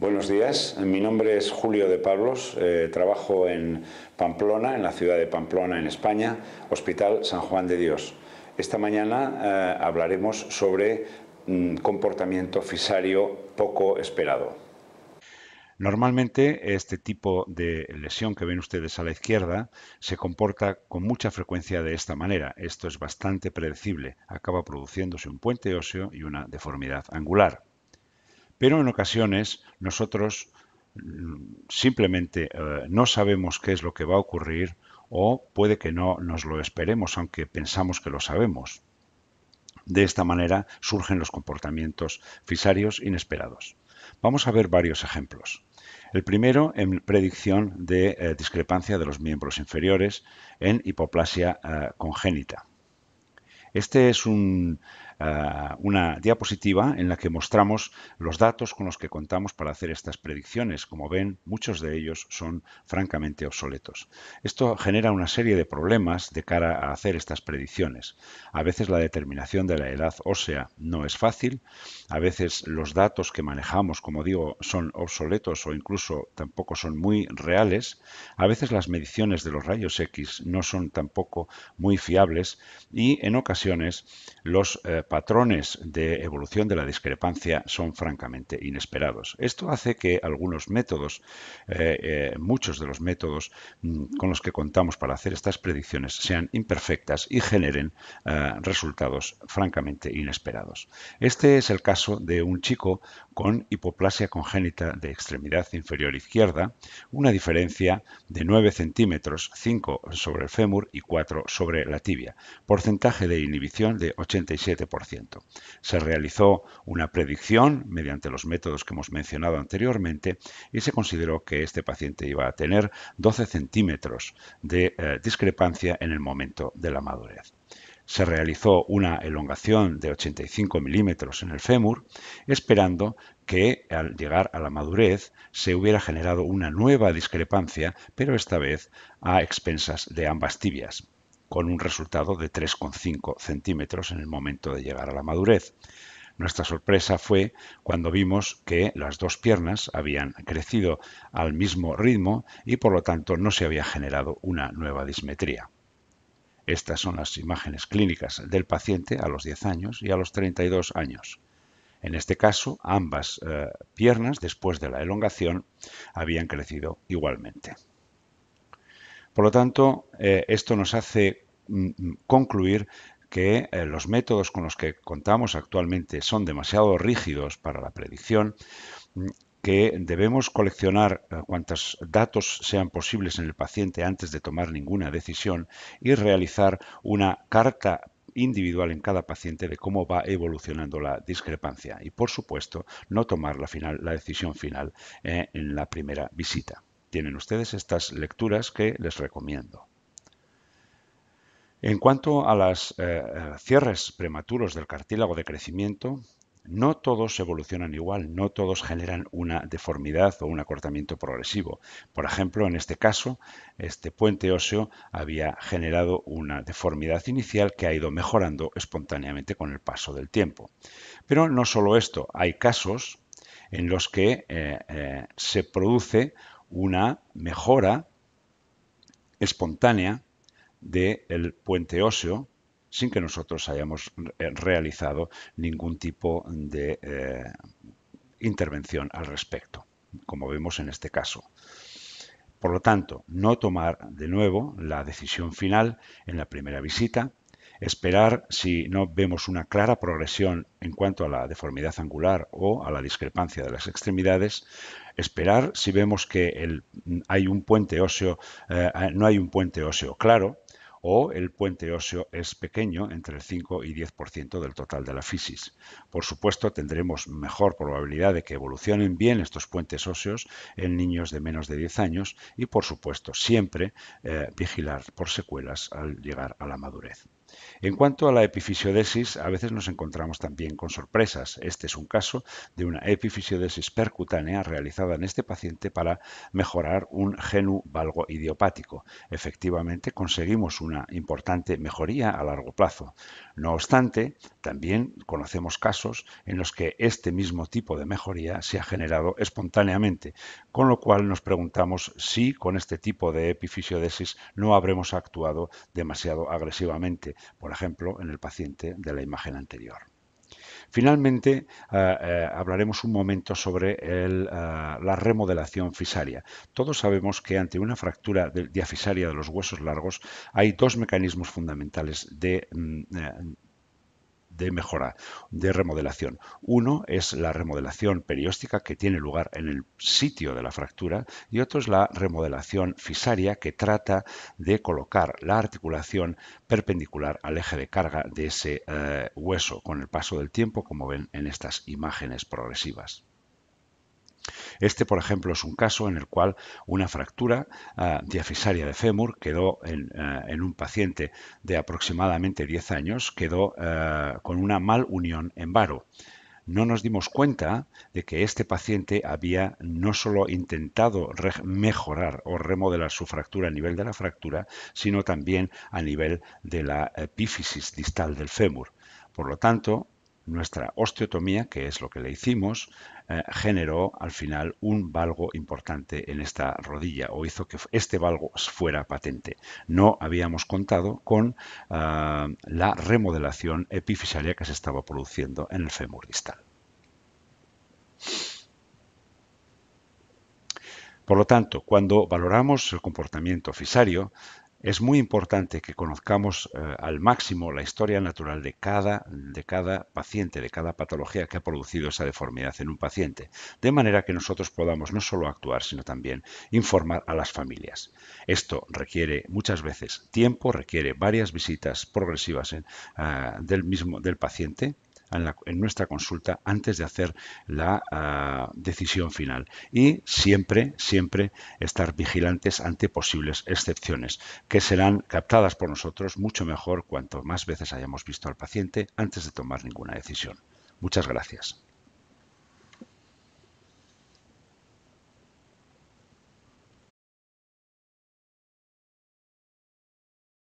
Buenos días, mi nombre es Julio de Pablos, eh, trabajo en Pamplona, en la ciudad de Pamplona, en España, Hospital San Juan de Dios. Esta mañana eh, hablaremos sobre mm, comportamiento fisario poco esperado. Normalmente este tipo de lesión que ven ustedes a la izquierda se comporta con mucha frecuencia de esta manera. Esto es bastante predecible. Acaba produciéndose un puente óseo y una deformidad angular. Pero en ocasiones nosotros mm, simplemente eh, no sabemos qué es lo que va a ocurrir o puede que no nos lo esperemos, aunque pensamos que lo sabemos. De esta manera surgen los comportamientos fisarios inesperados. Vamos a ver varios ejemplos. El primero en predicción de eh, discrepancia de los miembros inferiores en hipoplasia eh, congénita. Este es eh, una diapositiva en la que mostramos los datos con los que contamos para hacer estas predicciones. Como ven, muchos de ellos son francamente obsoletos. Esto genera una serie de problemas de cara a hacer estas predicciones. A veces la determinación de la edad ósea no es fácil, a veces los datos que manejamos, como digo, son obsoletos o incluso tampoco son muy reales, a veces las mediciones de los rayos X no son tampoco muy fiables y en ocasiones los eh, patrones de evolución de la discrepancia son francamente inesperados. Esto hace que algunos métodos, eh, eh, muchos de los métodos mm, con los que contamos para hacer estas predicciones sean imperfectas y generen resultados francamente inesperados. Este es el caso de un chico con hipoplasia congénita de extremidad inferior izquierda, una diferencia de 9 centímetros, 5 sobre el fémur y 4 sobre la tibia, porcentaje de inhibición de 87%. Se realizó una predicción mediante los métodos que hemos mencionado anteriormente y se consideró que este paciente iba a tener 12 centímetros de eh, discrepancia en el momento de la madurez se realizó una elongación de 85 milímetros en el fémur, esperando que al llegar a la madurez se hubiera generado una nueva discrepancia, pero esta vez a expensas de ambas tibias, con un resultado de 3,5 centímetros en el momento de llegar a la madurez. Nuestra sorpresa fue cuando vimos que las dos piernas habían crecido al mismo ritmo y por lo tanto no se había generado una nueva dismetría. Estas son las imágenes clínicas del paciente a los 10 años y a los 32 años. En este caso, ambas eh, piernas, después de la elongación, habían crecido igualmente. Por lo tanto, eh, esto nos hace mm, mm, concluir que eh, los métodos con los que contamos actualmente son demasiado rígidos para la predicción mm, que debemos coleccionar eh, cuantos datos sean posibles en el paciente antes de tomar ninguna decisión y realizar una carta individual en cada paciente de cómo va evolucionando la discrepancia y, por supuesto, no tomar la, decisión final eh, en la primera visita. Tienen ustedes estas lecturas que les recomiendo. En cuanto a los eh, cierres prematuros del cartílago de crecimiento, no todos evolucionan igual, no todos generan una deformidad o un acortamiento progresivo. Por ejemplo, en este caso, este puente óseo había generado una deformidad inicial que ha ido mejorando espontáneamente con el paso del tiempo. Pero no solo esto, hay casos en los que eh, eh, se produce una mejora espontánea del puente óseo sin que nosotros hayamos eh, realizado ningún tipo de eh, intervención al respecto, como vemos en este caso. Por lo tanto, no tomar de nuevo la decisión final en la primera visita, esperar si no vemos una clara progresión en cuanto a la deformidad angular o a la discrepancia de las extremidades, esperar si vemos que hay un puente óseo, eh, no hay un puente óseo claro, o el puente óseo es pequeño, entre el 5 y 10% del total de la fisis. Por supuesto, tendremos mejor probabilidad de que evolucionen bien estos puentes óseos en niños de menos de 10 años y, por supuesto, siempre eh, vigilar por secuelas al llegar a la madurez. En cuanto a la epifisiodesis, a veces nos encontramos también con sorpresas. Este es un caso de una epifisiodesis percutánea realizada en este paciente para mejorar un genu valgo idiopático. Efectivamente, conseguimos una importante mejoría a largo plazo. No obstante, también conocemos casos en los que este mismo tipo de mejoría se ha generado espontáneamente, con lo cual nos preguntamos si con este tipo de epifisiodesis no habremos actuado demasiado agresivamente por ejemplo, en el paciente de la imagen anterior. Finalmente, eh, eh, hablaremos un momento sobre eh, la remodelación fisaria. Todos sabemos que ante una fractura diafisaria de los huesos largos hay dos mecanismos fundamentales de, mm, de mejora, de remodelación. Uno es la remodelación perióstica que tiene lugar en el sitio de la fractura y otro es la remodelación fisaria que trata de colocar la articulación perpendicular al eje de carga de ese eh, hueso con el paso del tiempo, como ven en estas imágenes progresivas. Este, por ejemplo, es un caso en el cual una fractura ah, diafisaria de fémur quedó en, ah, un paciente de aproximadamente 10 años, quedó ah, con una mal unión en varo no nos dimos cuenta de que este paciente había no solo intentado mejorar o remodelar su fractura a nivel de la fractura, sino también a nivel de la epífisis distal del fémur. Por lo tanto, nuestra osteotomía, que es lo que le hicimos, eh, generó al final un valgo importante en esta rodilla o hizo que este valgo fuera patente. No habíamos contado con ah, la remodelación epifisaria que se estaba produciendo en el fémur distal. Por lo tanto, cuando valoramos el comportamiento fisario, es muy importante que conozcamos eh, al máximo la historia natural de cada, paciente, de cada patología que ha producido esa deformidad en un paciente, de manera que nosotros podamos no solo actuar, sino también informar a las familias. Esto requiere muchas veces tiempo, requiere varias visitas progresivas ah, del mismo del paciente en, nuestra consulta antes de hacer la ah, decisión final. Y siempre, siempre estar vigilantes ante posibles excepciones que serán captadas por nosotros mucho mejor cuanto más veces hayamos visto al paciente antes de tomar ninguna decisión. Muchas gracias.